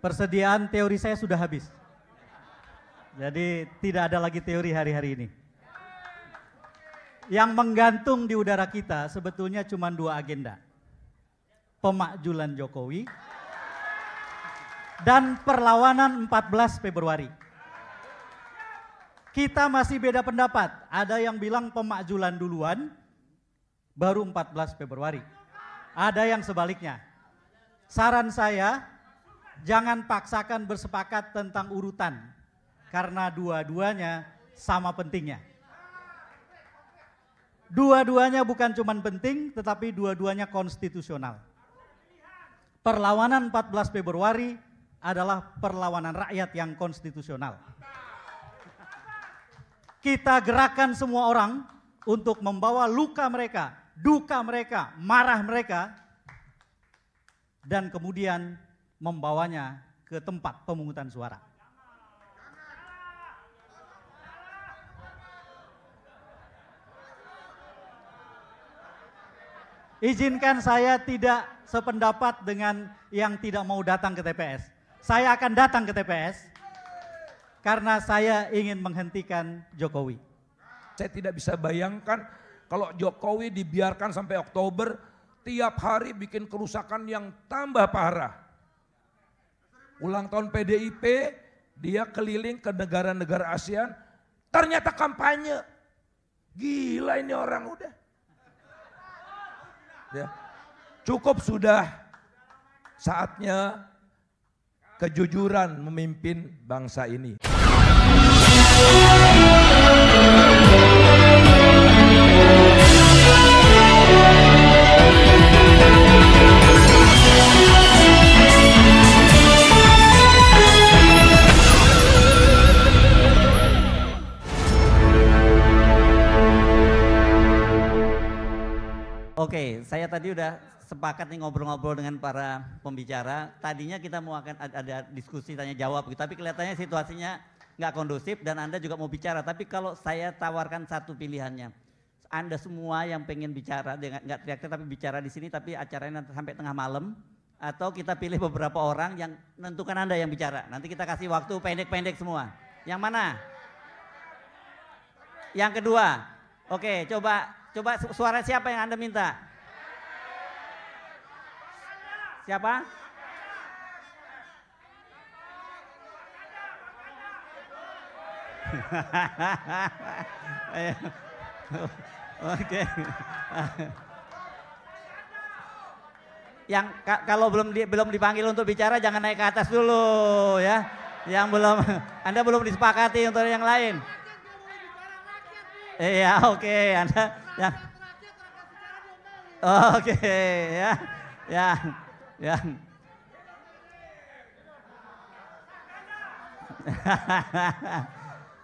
persediaan teori saya sudah habis. Jadi tidak ada lagi teori hari-hari ini. Yang menggantung di udara kita sebetulnya cuma dua agenda. Pemakjulan Jokowi dan perlawanan 14 Februari. Kita masih beda pendapat. Ada yang bilang pemakjulan duluan, baru 14 Februari. Ada yang sebaliknya. Saran saya, jangan paksakan bersepakat tentang urutan karena dua-duanya sama pentingnya. Dua-duanya bukan cuma penting tetapi dua-duanya konstitusional. Perlawanan 14 Februari adalah perlawanan rakyat yang konstitusional. Kita gerakan semua orang untuk membawa luka mereka, duka mereka, marah mereka dan kemudian membawanya ke tempat pemungutan suara. Izinkan saya tidak sependapat dengan yang tidak mau datang ke TPS. Saya akan datang ke TPS karena saya ingin menghentikan Jokowi. Saya tidak bisa bayangkan kalau Jokowi dibiarkan sampai Oktober tiap hari bikin kerusakan yang tambah parah ulang tahun PDIP, dia keliling ke negara-negara ASEAN, ternyata kampanye. Gila ini orang udah. Ya. Cukup sudah saatnya kejujuran memimpin bangsa ini. Oke, okay, saya tadi udah sepakat nih ngobrol-ngobrol dengan para pembicara. Tadinya kita mau akan ada, diskusi tanya jawab gitu, tapi kelihatannya situasinya nggak kondusif dan Anda juga mau bicara. Tapi kalau saya tawarkan satu pilihannya, Anda semua yang pengen bicara, dengan nggak teriak-teriak tapi bicara di sini, tapi acaranya nanti sampai tengah malam, atau kita pilih beberapa orang yang menentukan Anda yang bicara. Nanti kita kasih waktu pendek-pendek semua. Yang mana? Yang kedua. Oke, okay, coba Coba suara siapa yang Anda minta? Siapa? Oke. Yang kalau belum di belum dipanggil untuk bicara jangan naik ke atas dulu ya. Yang belum Anda belum disepakati untuk yang lain. Iya, oke. Anda yang Oke, ya. Ya. Ya.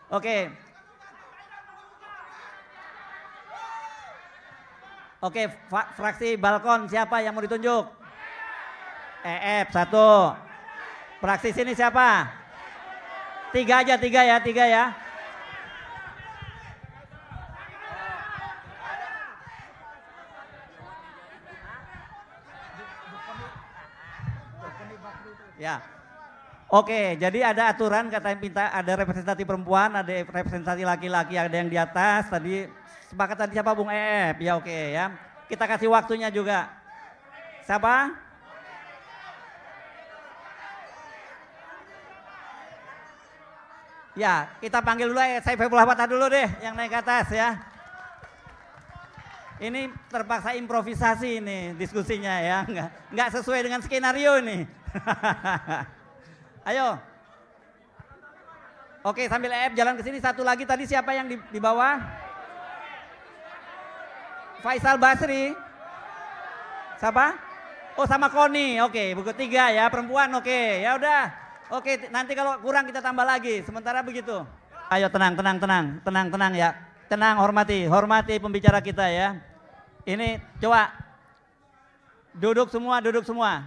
oke. Oke, fraksi balkon siapa yang mau ditunjuk? EF satu. Fraksi sini siapa? Tiga aja, tiga ya, tiga ya. Ya. Oke, jadi ada aturan kata yang pinta ada representasi perempuan, ada representasi laki-laki, ada yang di atas. Tadi sepakat tadi siapa Bung EF? Ya oke ya. Kita kasih waktunya juga. Siapa? Ya, kita panggil dulu ya. Saya Febul Hatta dulu deh yang naik ke atas ya. Ini terpaksa improvisasi ini diskusinya ya, Enggak nggak sesuai dengan skenario nih. Ayo. Oke, sambil Ef jalan ke sini satu lagi tadi siapa yang di, di bawah? Faisal Basri. Siapa? Oh, sama Koni. Oke, buku tiga ya, perempuan. Oke, ya udah. Oke, nanti kalau kurang kita tambah lagi. Sementara begitu. Ayo tenang, tenang, tenang, tenang, tenang ya. Tenang, hormati, hormati pembicara kita ya. Ini coba duduk semua, duduk semua.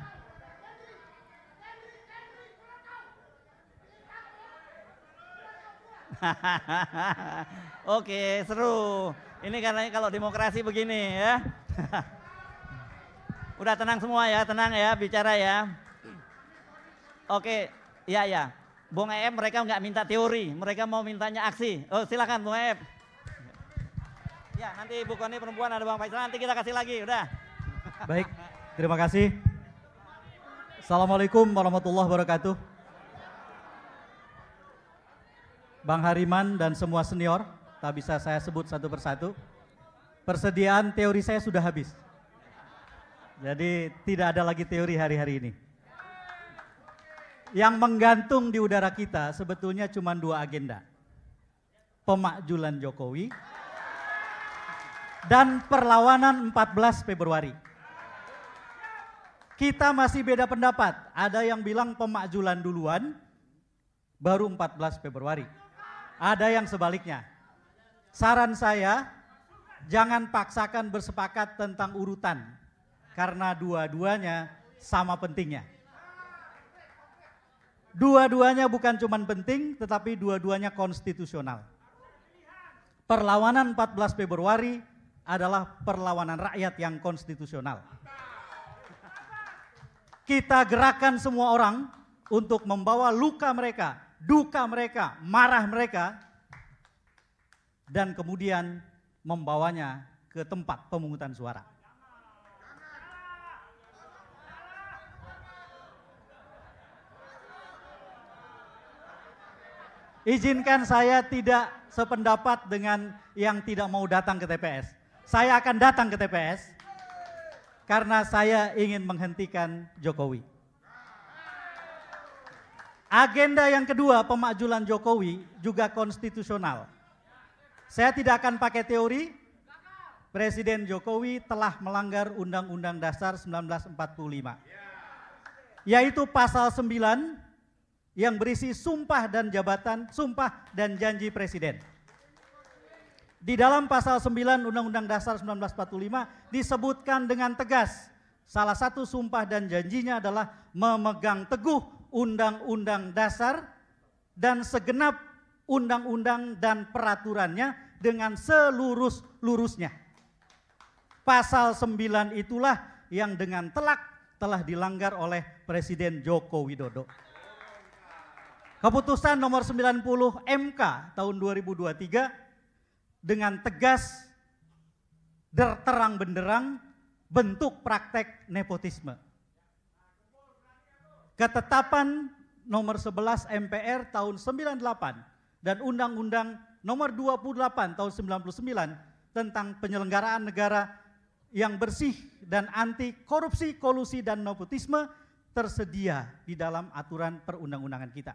Oke, seru. Ini karena kalau demokrasi begini ya. Udah tenang semua ya, tenang ya, bicara ya. Oke, ya ya. Bung EM mereka nggak minta teori, mereka mau mintanya aksi. Oh silakan Bung EM. Ya nanti Ibu Koni perempuan ada Bang Faisal, nanti kita kasih lagi, udah. Baik, terima kasih. Assalamualaikum warahmatullahi wabarakatuh. Bang Hariman dan semua senior, tak bisa saya sebut satu persatu. Persediaan teori saya sudah habis. Jadi tidak ada lagi teori hari-hari ini. Yang menggantung di udara kita sebetulnya cuma dua agenda. Pemakjulan Jokowi dan perlawanan 14 Februari. Kita masih beda pendapat. Ada yang bilang pemakjulan duluan, baru 14 Februari. Ada yang sebaliknya. Saran saya, jangan paksakan bersepakat tentang urutan. Karena dua-duanya sama pentingnya. Dua-duanya bukan cuma penting, tetapi dua-duanya konstitusional. Perlawanan 14 Februari adalah perlawanan rakyat yang konstitusional. Kita gerakan semua orang untuk membawa luka mereka duka mereka, marah mereka, dan kemudian membawanya ke tempat pemungutan suara. Izinkan saya tidak sependapat dengan yang tidak mau datang ke TPS. Saya akan datang ke TPS karena saya ingin menghentikan Jokowi. Agenda yang kedua pemakjulan Jokowi juga konstitusional. Saya tidak akan pakai teori. Presiden Jokowi telah melanggar Undang-Undang Dasar 1945. Yaitu pasal 9 yang berisi sumpah dan jabatan, sumpah dan janji presiden. Di dalam pasal 9 Undang-Undang Dasar 1945 disebutkan dengan tegas salah satu sumpah dan janjinya adalah memegang teguh undang-undang dasar dan segenap undang-undang dan peraturannya dengan selurus-lurusnya. Pasal 9 itulah yang dengan telak telah dilanggar oleh Presiden Joko Widodo. Keputusan nomor 90 MK tahun 2023 dengan tegas terang benderang bentuk praktek nepotisme ketetapan nomor 11 MPR tahun 98 dan Undang-Undang nomor 28 tahun 99 tentang penyelenggaraan negara yang bersih dan anti korupsi, kolusi, dan nepotisme tersedia di dalam aturan perundang-undangan kita.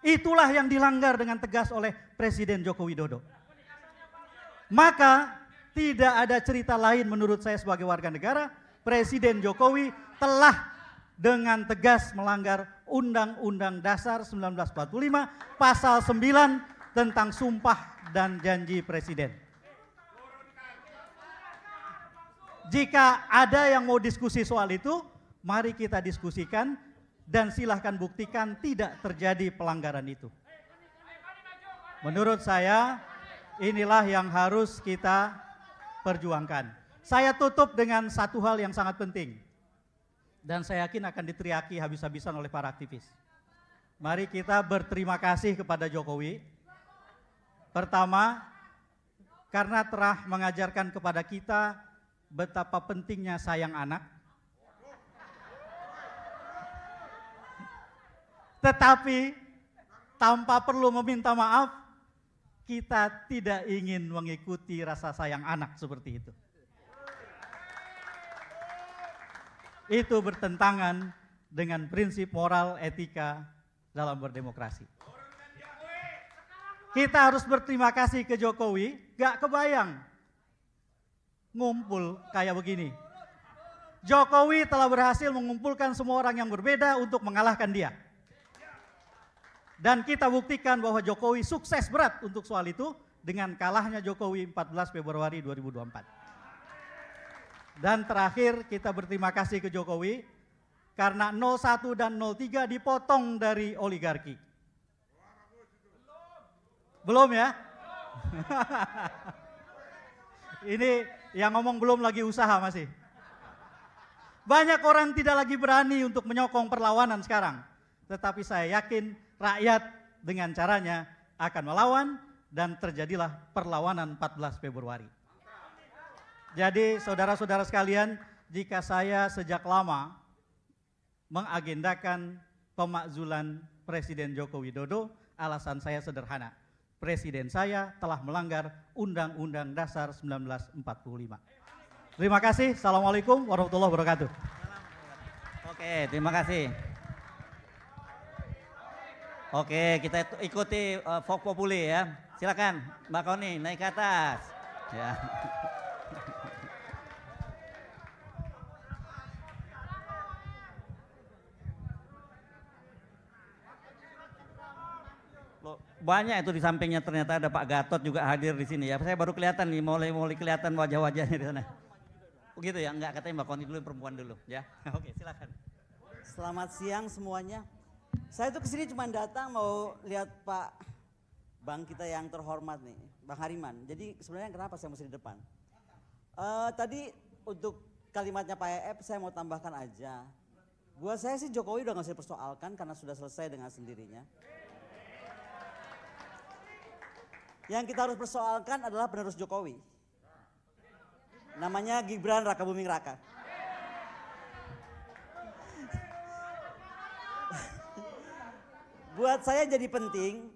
Itulah yang dilanggar dengan tegas oleh Presiden Joko Widodo. Maka tidak ada cerita lain menurut saya sebagai warga negara, Presiden Jokowi telah dengan tegas melanggar Undang-Undang Dasar 1945 pasal 9 tentang sumpah dan janji presiden. Jika ada yang mau diskusi soal itu, mari kita diskusikan dan silahkan buktikan tidak terjadi pelanggaran itu. Menurut saya, inilah yang harus kita perjuangkan. Saya tutup dengan satu hal yang sangat penting dan saya yakin akan diteriaki habis-habisan oleh para aktivis. Mari kita berterima kasih kepada Jokowi. Pertama, karena telah mengajarkan kepada kita betapa pentingnya sayang anak. Tetapi tanpa perlu meminta maaf, kita tidak ingin mengikuti rasa sayang anak seperti itu. itu bertentangan dengan prinsip moral etika dalam berdemokrasi. Kita harus berterima kasih ke Jokowi, gak kebayang ngumpul kayak begini. Jokowi telah berhasil mengumpulkan semua orang yang berbeda untuk mengalahkan dia. Dan kita buktikan bahwa Jokowi sukses berat untuk soal itu dengan kalahnya Jokowi 14 Februari 2024. Dan terakhir kita berterima kasih ke Jokowi karena 01 dan 03 dipotong dari oligarki. Belum ya? Ini yang ngomong belum lagi usaha masih. Banyak orang tidak lagi berani untuk menyokong perlawanan sekarang. Tetapi saya yakin rakyat dengan caranya akan melawan dan terjadilah perlawanan 14 Februari. Jadi saudara-saudara sekalian, jika saya sejak lama mengagendakan pemakzulan Presiden Joko Widodo, alasan saya sederhana. Presiden saya telah melanggar Undang-Undang Dasar 1945. Terima kasih. Assalamualaikum warahmatullahi wabarakatuh. Oke, terima kasih. Oke, kita ikuti uh, eh, Fok Populi ya. Silakan Mbak Koni naik ke atas. Ya. banyak itu di sampingnya ternyata ada Pak Gatot juga hadir di sini ya. Saya baru kelihatan nih, mulai-mulai kelihatan wajah-wajahnya di sana. Begitu oh ya, enggak katanya Mbak Koni dulu perempuan dulu ya. Oke, silakan. Selamat siang semuanya. Saya itu kesini cuma datang mau lihat Pak Bang kita yang terhormat nih, Bang Hariman. Jadi sebenarnya kenapa saya mesti di depan? Uh, tadi untuk kalimatnya Pak Ef, saya mau tambahkan aja. Buat saya sih Jokowi udah nggak usah persoalkan karena sudah selesai dengan sendirinya. Yang kita harus persoalkan adalah penerus Jokowi. Namanya Gibran Raka Buming Raka. buat saya jadi penting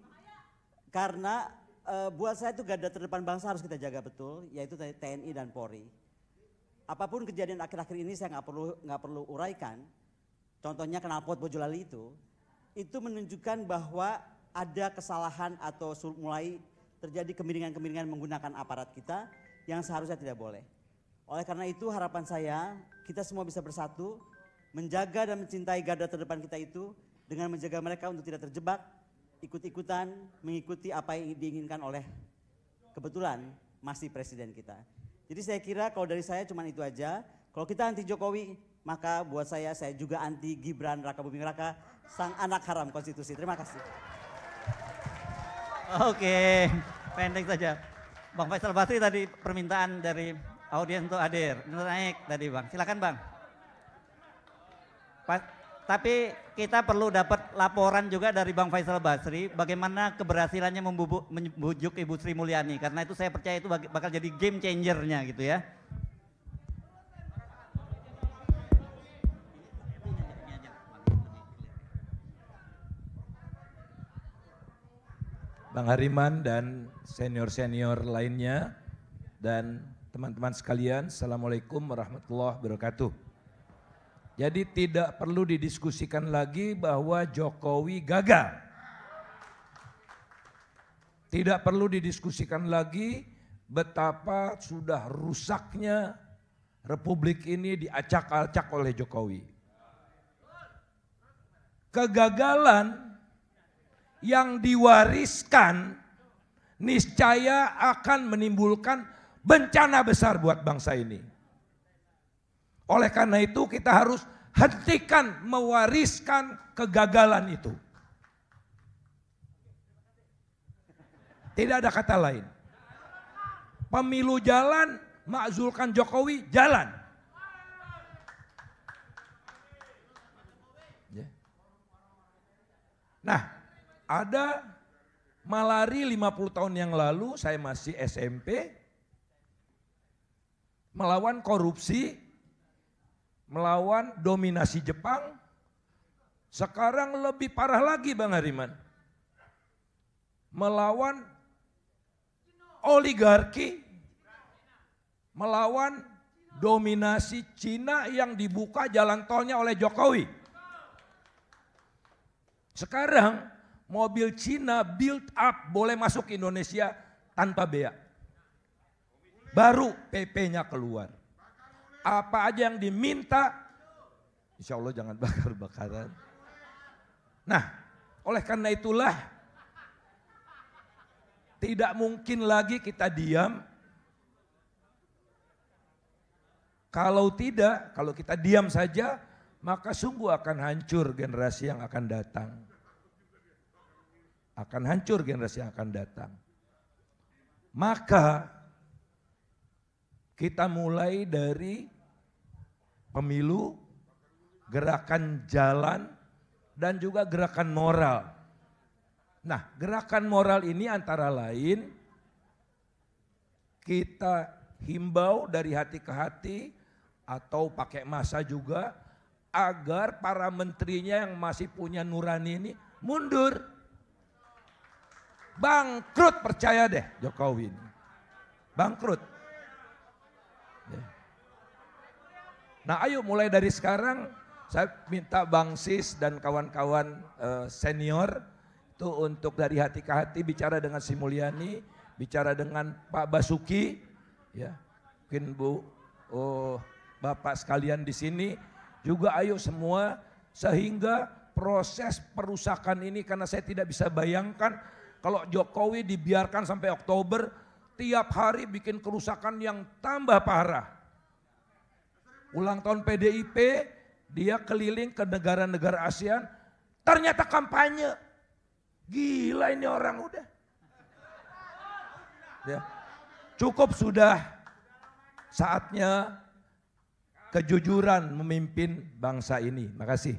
karena uh, buat saya itu garda terdepan bangsa harus kita jaga betul, yaitu TNI dan Polri. Apapun kejadian akhir-akhir ini saya nggak perlu nggak perlu uraikan. Contohnya knalpot Bojolali itu, itu menunjukkan bahwa ada kesalahan atau mulai terjadi kemiringan-kemiringan menggunakan aparat kita yang seharusnya tidak boleh. Oleh karena itu harapan saya kita semua bisa bersatu menjaga dan mencintai garda terdepan kita itu dengan menjaga mereka untuk tidak terjebak ikut-ikutan mengikuti apa yang diinginkan oleh kebetulan masih presiden kita. Jadi saya kira kalau dari saya cuma itu aja. Kalau kita anti Jokowi, maka buat saya saya juga anti Gibran Raka Buming Raka, sang anak haram konstitusi. Terima kasih. Oke, pendek saja. Bang Faisal Basri tadi permintaan dari audiens untuk hadir. Naik tadi Bang, silakan Bang. Pa tapi kita perlu dapat laporan juga dari Bang Faisal Basri bagaimana keberhasilannya membujuk Ibu Sri Mulyani karena itu saya percaya itu bakal jadi game changernya gitu ya. Bang Hariman dan senior-senior lainnya dan teman-teman sekalian, Assalamualaikum warahmatullahi wabarakatuh. Jadi tidak perlu didiskusikan lagi bahwa Jokowi gagal. Tidak perlu didiskusikan lagi betapa sudah rusaknya republik ini diacak-acak oleh Jokowi. Kegagalan yang diwariskan niscaya akan menimbulkan bencana besar buat bangsa ini. Oleh karena itu kita harus hentikan mewariskan kegagalan itu. Tidak ada kata lain. Pemilu jalan, makzulkan Jokowi jalan. Ya. Nah, ada malari 50 tahun yang lalu saya masih SMP melawan korupsi, melawan dominasi Jepang. Sekarang lebih parah lagi Bang Hariman. Melawan oligarki, melawan dominasi Cina yang dibuka jalan tolnya oleh Jokowi. Sekarang mobil Cina build up boleh masuk Indonesia tanpa bea. Baru PP-nya keluar. Apa aja yang diminta, insya Allah jangan bakar-bakaran. Nah, oleh karena itulah tidak mungkin lagi kita diam. Kalau tidak, kalau kita diam saja, maka sungguh akan hancur generasi yang akan datang akan hancur generasi yang akan datang. Maka kita mulai dari pemilu, gerakan jalan, dan juga gerakan moral. Nah, gerakan moral ini antara lain kita himbau dari hati ke hati atau pakai masa juga agar para menterinya yang masih punya nurani ini mundur Bangkrut percaya deh Jokowi ini. Bangkrut. Ya. Nah ayo mulai dari sekarang saya minta Bang Sis dan kawan-kawan uh, senior itu untuk dari hati ke hati bicara dengan Si Mulyani, bicara dengan Pak Basuki, ya mungkin Bu, oh, Bapak sekalian di sini juga ayo semua sehingga proses perusakan ini karena saya tidak bisa bayangkan kalau Jokowi dibiarkan sampai Oktober, tiap hari bikin kerusakan yang tambah parah. Ulang tahun PDIP, dia keliling ke negara-negara ASEAN, ternyata kampanye. Gila ini orang udah. Ya. Cukup sudah saatnya kejujuran memimpin bangsa ini. Makasih.